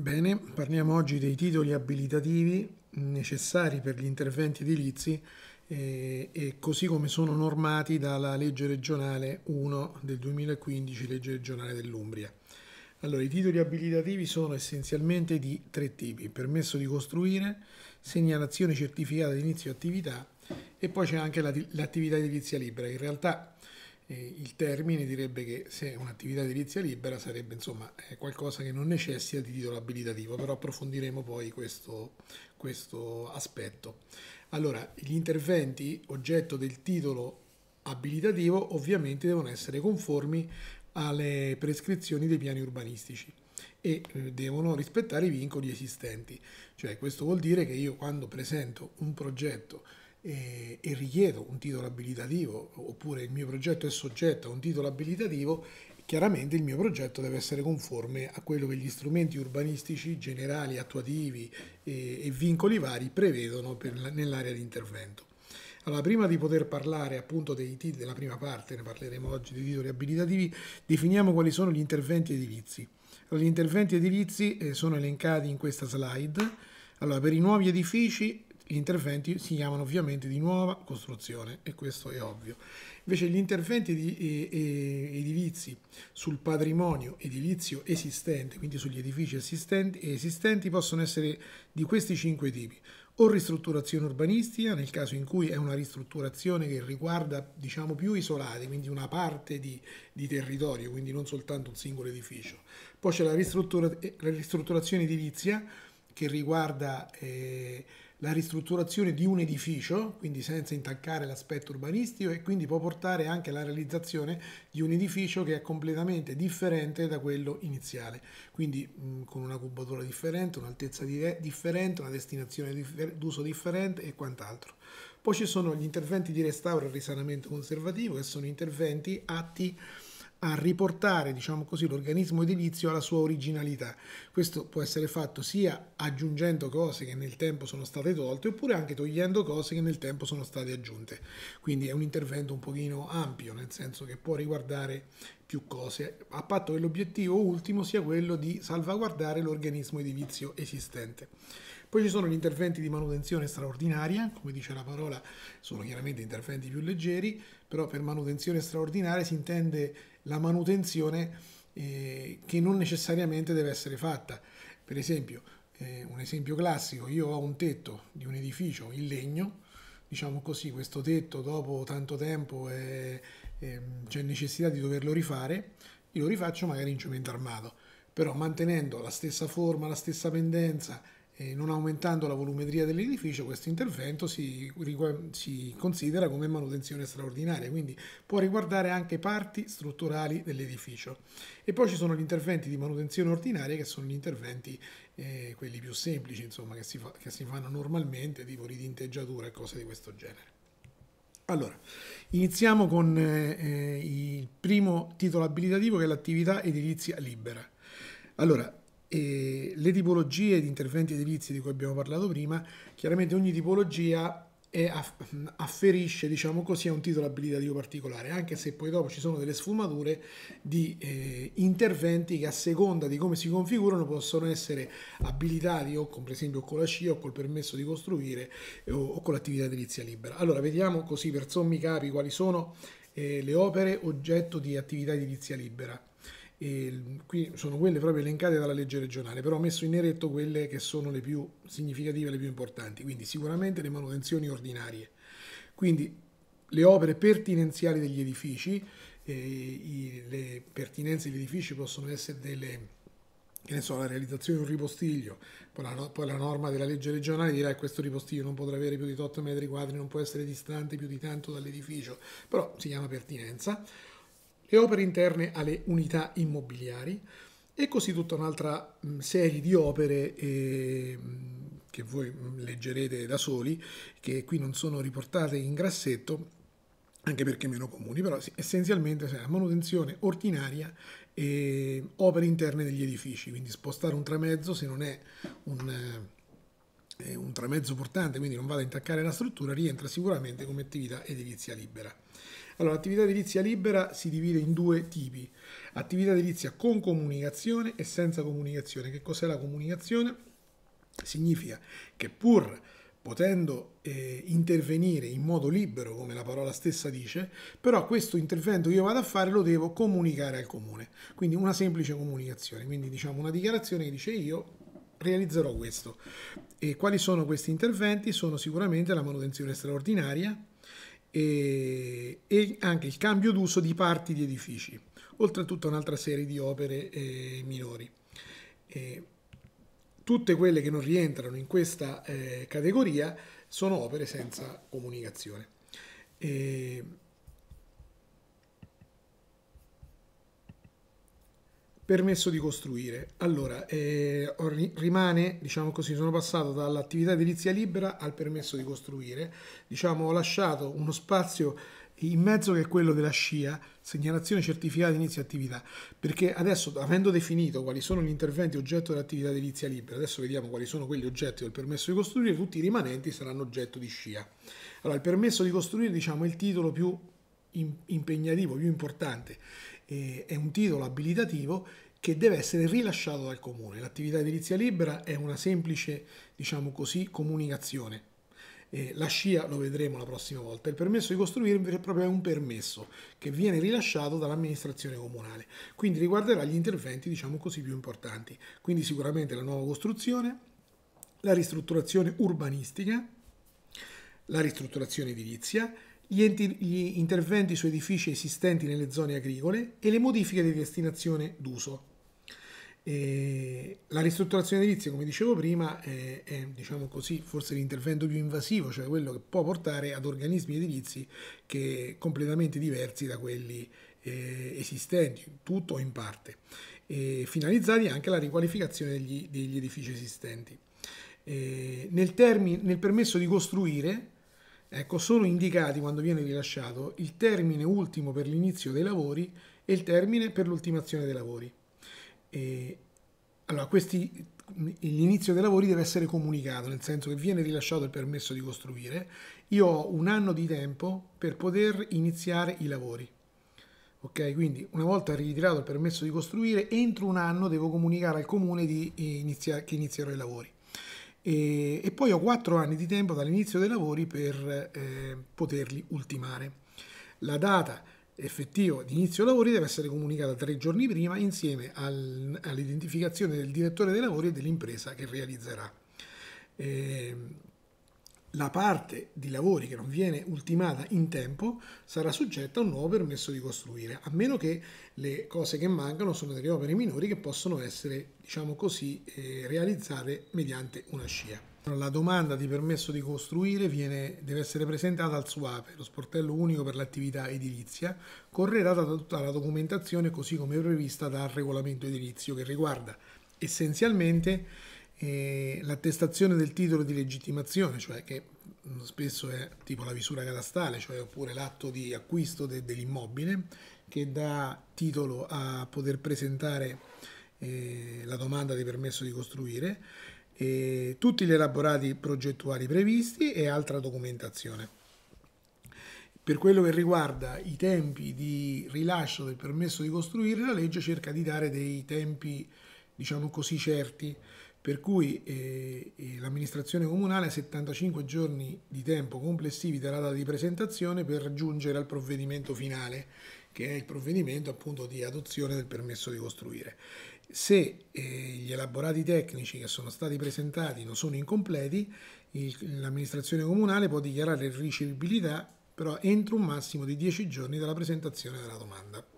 Bene, parliamo oggi dei titoli abilitativi necessari per gli interventi edilizi eh, e così come sono normati dalla legge regionale 1 del 2015, legge regionale dell'Umbria. Allora, i titoli abilitativi sono essenzialmente di tre tipi, permesso di costruire, segnalazione certificata di inizio attività e poi c'è anche l'attività edilizia libera. In realtà eh, il termine direbbe che se un'attività edilizia libera sarebbe insomma eh, qualcosa che non necessita di titolo abilitativo, però approfondiremo poi questo, questo aspetto. Allora, gli interventi oggetto del titolo abilitativo ovviamente devono essere conformi alle prescrizioni dei piani urbanistici e eh, devono rispettare i vincoli esistenti. Cioè questo vuol dire che io quando presento un progetto e, e richiedo un titolo abilitativo oppure il mio progetto è soggetto a un titolo abilitativo, chiaramente il mio progetto deve essere conforme a quello che gli strumenti urbanistici generali, attuativi e, e vincoli vari prevedono nell'area di intervento. Allora, prima di poter parlare appunto dei titoli, della prima parte, ne parleremo oggi, dei titoli abilitativi, definiamo quali sono gli interventi edilizi. Allora, gli interventi edilizi eh, sono elencati in questa slide. Allora, per i nuovi edifici gli interventi si chiamano ovviamente di nuova costruzione e questo è ovvio. Invece gli interventi edilizi sul patrimonio edilizio esistente, quindi sugli edifici esistenti, esistenti possono essere di questi cinque tipi o ristrutturazione urbanistica, nel caso in cui è una ristrutturazione che riguarda diciamo, più isolati, quindi una parte di, di, territorio, quindi non soltanto un singolo edificio. Poi c'è la, ristruttura, eh, la ristrutturazione edilizia che riguarda eh, la ristrutturazione di un edificio, quindi senza intaccare l'aspetto urbanistico e quindi può portare anche alla realizzazione di un edificio che è completamente differente da quello iniziale, quindi mm, con una cubatura differente, un'altezza eh, differente, una destinazione d'uso differente e quant'altro. Poi ci sono gli interventi di restauro e risanamento conservativo che sono interventi atti a riportare diciamo così, l'organismo edilizio alla sua originalità. Questo può essere fatto sia aggiungendo cose che nel tempo sono state tolte oppure anche togliendo cose che nel tempo sono state aggiunte. Quindi è un intervento un pochino ampio, nel senso che può riguardare più cose, a patto che l'obiettivo ultimo sia quello di salvaguardare l'organismo edilizio esistente. Poi ci sono gli interventi di manutenzione straordinaria, come dice la parola, sono chiaramente interventi più leggeri, però per manutenzione straordinaria si intende la manutenzione eh, che non necessariamente deve essere fatta. Per esempio, eh, un esempio classico, io ho un tetto di un edificio in legno, diciamo così, questo tetto dopo tanto tempo eh, c'è necessità di doverlo rifare, io lo rifaccio magari in cemento armato, però mantenendo la stessa forma, la stessa pendenza, eh, non aumentando la volumetria dell'edificio, questo intervento si, si, considera come manutenzione straordinaria, quindi può riguardare anche parti strutturali dell'edificio. E poi ci sono gli interventi di manutenzione ordinaria, che sono gli interventi eh, quelli più semplici, insomma, che si, fa, che si fanno normalmente, tipo ridinteggiatura e cose di questo genere. Allora, iniziamo con eh, eh, il primo titolo abilitativo che è l'attività edilizia libera. Allora, e le tipologie di interventi edilizi di cui abbiamo parlato prima, chiaramente ogni tipologia afferisce diciamo così, a un titolo abilitativo particolare, anche se poi dopo ci sono delle sfumature di eh, interventi che a seconda di come si configurano possono essere abilitati o con, per esempio con la CIE o col permesso di costruire o, o con l'attività edilizia libera. Allora vediamo così per sommi capi quali sono eh, le opere oggetto di attività edilizia libera. E qui sono quelle proprio elencate dalla legge regionale, però ho messo in eretto quelle che sono le più significative, le più importanti, quindi sicuramente le manutenzioni ordinarie, quindi le opere pertinenziali degli edifici, eh, i, le pertinenze degli edifici possono essere delle che ne so, la realizzazione di un ripostiglio, poi la, poi la, norma della legge regionale dirà che questo ripostiglio non potrà avere più di 8 metri quadri, non può essere distante più di tanto dall'edificio, però si chiama pertinenza le opere interne alle unità immobiliari e così tutta un'altra mm, serie di opere eh, che voi mm, leggerete da soli, che qui non sono riportate in grassetto, anche perché meno comuni, però sì, essenzialmente sarà manutenzione ordinaria e opere interne degli edifici, quindi spostare un tramezzo se non è un eh, è un tramezzo portante, quindi non vada a intaccare la struttura, rientra sicuramente come attività edilizia libera. Allora, l'attività edilizia libera si divide in due tipi. Attività edilizia con comunicazione e senza comunicazione. Che cos'è la comunicazione? Significa che pur potendo eh, intervenire in modo libero, come la parola stessa dice, però questo intervento che io vado a fare lo devo comunicare al comune. Quindi una semplice comunicazione, quindi diciamo una dichiarazione che dice io realizzerò questo. E quali sono questi interventi? Sono sicuramente la manutenzione straordinaria e, e anche il cambio d'uso di parti di edifici, oltre a tutta un'altra serie di opere eh, minori. E tutte quelle che non rientrano in questa eh, categoria sono opere senza comunicazione. E permesso di costruire. Allora, eh, rimane, diciamo così, sono passato dall'attività edilizia libera al permesso di costruire. Diciamo, ho lasciato uno spazio in mezzo che è quello della SCIA, segnalazione certificata di inizio attività, perché adesso avendo definito quali sono gli interventi oggetto dell'attività edilizia libera, adesso vediamo quali sono quelli oggetto del permesso di costruire, tutti i rimanenti saranno oggetto di SCIA. Allora, il permesso di costruire, diciamo, è il titolo più impegnativo, più importante eh, è un titolo abilitativo che deve essere rilasciato dal comune. L'attività edilizia libera è una semplice, diciamo così, comunicazione. Eh, la scia lo vedremo la prossima volta. Il permesso di costruire invece proprio un permesso che viene rilasciato dall'amministrazione comunale, quindi riguarderà gli interventi, diciamo così, più importanti. Quindi sicuramente la nuova costruzione, la ristrutturazione urbanistica, la ristrutturazione edilizia, gli, enti, gli interventi su edifici esistenti nelle zone agricole e le modifiche di destinazione d'uso. E la ristrutturazione edilizia, come dicevo prima, è, è diciamo così, forse l'intervento più invasivo, cioè quello che può portare ad organismi edilizi che completamente diversi da quelli eh, esistenti, tutto o in parte, e finalizzati anche alla riqualificazione degli, degli edifici esistenti. Nel, termine, nel permesso di costruire, Ecco, sono indicati quando viene rilasciato il termine ultimo per l'inizio dei lavori e il termine per l'ultimazione dei lavori. E, allora, questi, l'inizio dei lavori deve essere comunicato, nel senso che viene rilasciato il permesso di costruire. Io ho un anno di tempo per poter iniziare i lavori. Ok, quindi una volta ritirato il permesso di costruire, entro un anno devo comunicare al comune di, eh, che inizierò i lavori e, e poi ho quattro anni di tempo dall'inizio dei lavori per eh, poterli ultimare. La data effettiva di inizio lavori deve essere comunicata tre giorni prima insieme al, all'identificazione del direttore dei lavori e dell'impresa che realizzerà. Eh, la parte di lavori che non viene ultimata in tempo sarà soggetta a un nuovo permesso di costruire, a meno che le cose che mancano sono delle opere minori che possono essere, diciamo così, eh, realizzate mediante una scia. La domanda di permesso di costruire viene, deve essere presentata al SUAPE, lo sportello unico per l'attività edilizia, corredata da tutta la documentazione così come prevista dal regolamento edilizio che riguarda essenzialmente eh, l'attestazione del titolo di legittimazione, cioè che spesso è tipo la visura cadastrale, cioè oppure l'atto di acquisto de, dell'immobile che dà titolo a poter presentare eh, la domanda di permesso di costruire, eh, tutti gli elaborati progettuali previsti e altra documentazione. Per quello che riguarda i tempi di rilascio del permesso di costruire, la legge cerca di dare dei tempi, diciamo così, certi per cui eh, eh, l'amministrazione comunale ha 75 giorni di tempo complessivi dalla data di presentazione per giungere al provvedimento finale, che è il provvedimento appunto di adozione del permesso di costruire. Se eh, gli elaborati tecnici che sono stati presentati non sono incompleti, l'amministrazione comunale può dichiarare ricevibilità però entro un massimo di 10 giorni dalla presentazione della domanda.